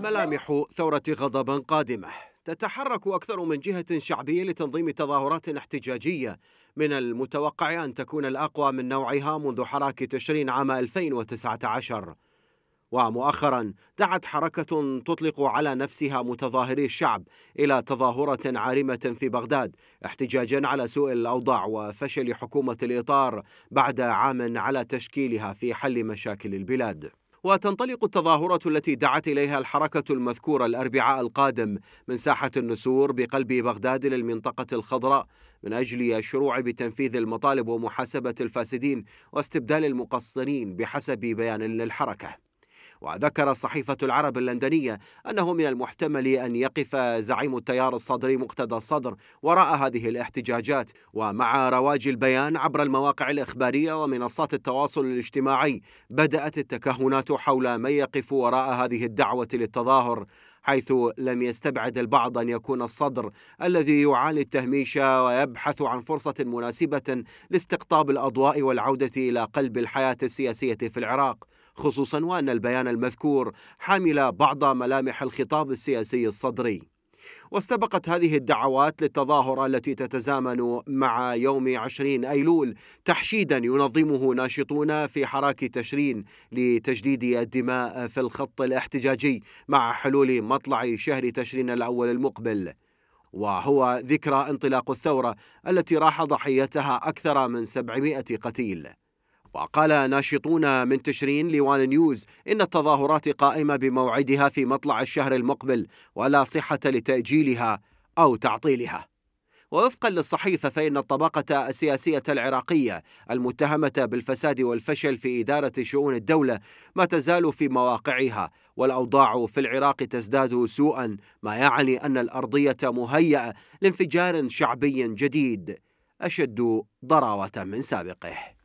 ملامح ثورة غضب قادمة تتحرك أكثر من جهة شعبية لتنظيم تظاهرات احتجاجية من المتوقع أن تكون الأقوى من نوعها منذ حراك تشرين عام 2019 ومؤخرا دعت حركة تطلق على نفسها متظاهري الشعب إلى تظاهرة عارمة في بغداد احتجاجا على سوء الأوضاع وفشل حكومة الإطار بعد عام على تشكيلها في حل مشاكل البلاد وتنطلق التظاهرة التي دعت إليها الحركة المذكورة الأربعاء القادم من ساحة النسور بقلب بغداد للمنطقة الخضراء من أجل الشروع بتنفيذ المطالب ومحاسبة الفاسدين واستبدال المقصرين بحسب بيان للحركة وذكر صحيفة العرب اللندنية أنه من المحتمل أن يقف زعيم التيار الصدري مقتدى الصدر وراء هذه الاحتجاجات ومع رواج البيان عبر المواقع الإخبارية ومنصات التواصل الاجتماعي بدأت التكهنات حول من يقف وراء هذه الدعوة للتظاهر حيث لم يستبعد البعض أن يكون الصدر الذي يعاني التهميش ويبحث عن فرصة مناسبة لاستقطاب الأضواء والعودة إلى قلب الحياة السياسية في العراق خصوصا وأن البيان المذكور حمل بعض ملامح الخطاب السياسي الصدري واستبقت هذه الدعوات للتظاهرة التي تتزامن مع يوم 20 أيلول تحشيدا ينظمه ناشطون في حراك تشرين لتجديد الدماء في الخط الاحتجاجي مع حلول مطلع شهر تشرين الأول المقبل وهو ذكرى انطلاق الثورة التي راح ضحيتها أكثر من 700 قتيل وقال ناشطون من تشرين لوان نيوز إن التظاهرات قائمة بموعدها في مطلع الشهر المقبل ولا صحة لتأجيلها أو تعطيلها ووفقا للصحيفة فإن الطبقة السياسية العراقية المتهمة بالفساد والفشل في إدارة شؤون الدولة ما تزال في مواقعها والأوضاع في العراق تزداد سوءا ما يعني أن الأرضية مهيئة لانفجار شعبي جديد أشد ضراوة من سابقه